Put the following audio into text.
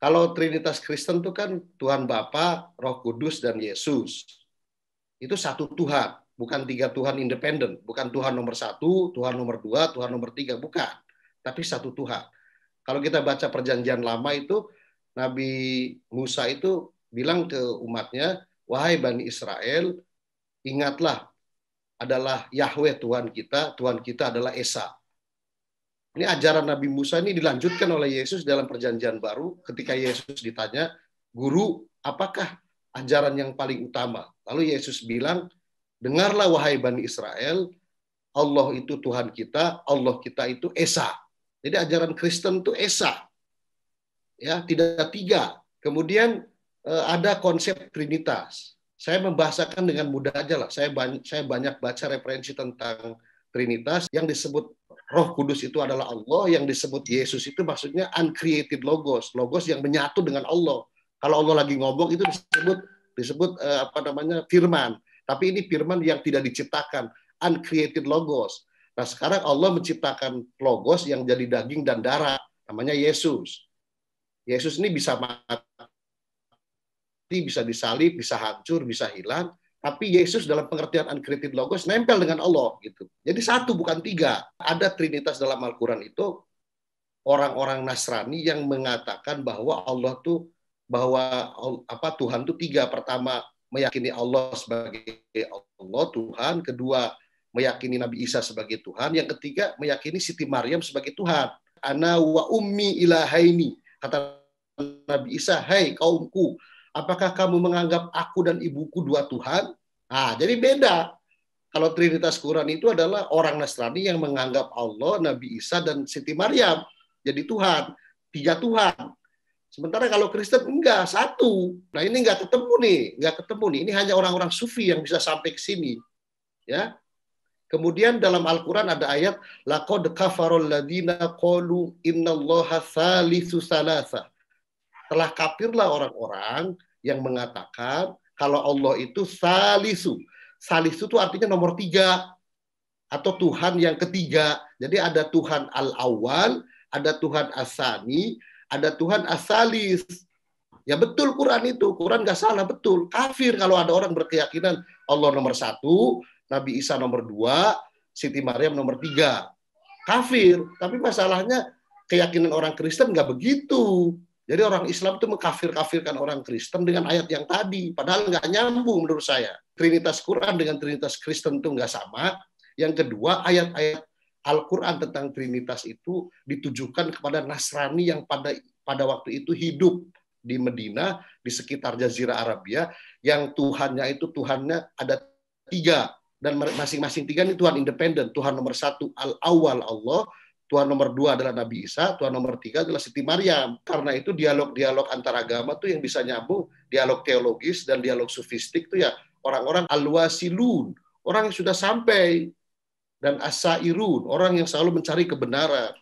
Kalau Trinitas Kristen itu kan Tuhan Bapa, Roh Kudus, dan Yesus. Itu satu Tuhan, bukan tiga Tuhan independen, bukan Tuhan nomor satu, Tuhan nomor dua, Tuhan nomor tiga, bukan. Tapi satu Tuhan. Kalau kita baca perjanjian lama itu, Nabi Musa itu bilang ke umatnya, wahai Bani Israel, ingatlah adalah Yahweh Tuhan kita, Tuhan kita adalah Esa. Ini ajaran Nabi Musa ini dilanjutkan oleh Yesus dalam perjanjian baru ketika Yesus ditanya, "Guru, apakah ajaran yang paling utama?" Lalu Yesus bilang, "Dengarlah wahai Bani Israel, Allah itu Tuhan kita, Allah kita itu Esa." Jadi ajaran Kristen itu Esa. Ya, tidak tiga. Kemudian eh, ada konsep Trinitas. Saya membahasakan dengan mudah aja lah. Saya banyak, saya banyak baca referensi tentang Trinitas yang disebut Roh Kudus itu adalah Allah yang disebut Yesus itu maksudnya uncreated logos, logos yang menyatu dengan Allah. Kalau Allah lagi ngomong itu disebut disebut eh, apa namanya firman. Tapi ini firman yang tidak diciptakan, uncreated logos. Nah, sekarang Allah menciptakan logos yang jadi daging dan darah, namanya Yesus. Yesus ini bisa mati, bisa disalib, bisa hancur, bisa hilang, tapi Yesus dalam pengertian uncreated logos nempel dengan Allah gitu. Jadi satu bukan tiga. Ada trinitas dalam Al-Qur'an itu orang-orang Nasrani yang mengatakan bahwa Allah tuh bahwa apa Tuhan tuh tiga. Pertama meyakini Allah sebagai Allah Tuhan, kedua meyakini Nabi Isa sebagai Tuhan, yang ketiga meyakini Siti Maryam sebagai Tuhan. Ana wa ummi ilahaini kata Nabi Isa, "Hai hey, kaumku, Apakah kamu menganggap aku dan ibuku dua Tuhan? Ah, jadi beda. Kalau Trinitas Quran itu adalah orang Nasrani yang menganggap Allah, Nabi Isa, dan Siti Maryam jadi Tuhan. Tiga Tuhan. Sementara kalau Kristen enggak, satu. Nah ini enggak ketemu nih, enggak ketemu nih. Ini hanya orang-orang sufi yang bisa sampai ke sini. Ya, Kemudian dalam Al-Quran ada ayat, Laqad kafarul ladina qalu innallaha thalithu salasa telah kafirlah orang-orang yang mengatakan kalau Allah itu salisu. Salisu itu artinya nomor tiga atau Tuhan yang ketiga. Jadi ada Tuhan al-awwal, ada Tuhan asani, ada Tuhan asalis. Ya betul Quran itu, Quran gak salah betul. Kafir kalau ada orang berkeyakinan Allah nomor satu, Nabi Isa nomor dua, Siti Maryam nomor tiga. Kafir, tapi masalahnya keyakinan orang Kristen nggak begitu. Jadi orang Islam itu mengkafir-kafirkan orang Kristen dengan ayat yang tadi. Padahal nggak nyambung menurut saya. Trinitas Quran dengan Trinitas Kristen itu nggak sama. Yang kedua, ayat-ayat Al-Quran tentang Trinitas itu ditujukan kepada Nasrani yang pada pada waktu itu hidup di Medina, di sekitar Jazirah Arabia, yang Tuhannya itu Tuhannya ada tiga. Dan masing-masing tiga ini Tuhan independen. Tuhan nomor satu, al Awal Allah, Tuhan nomor dua adalah Nabi Isa, Tuhan nomor tiga adalah Siti Maryam. Karena itu dialog-dialog antara agama tuh yang bisa nyambung, dialog teologis dan dialog sufistik tuh ya orang-orang alwasilun, orang yang sudah sampai dan asairun, orang yang selalu mencari kebenaran.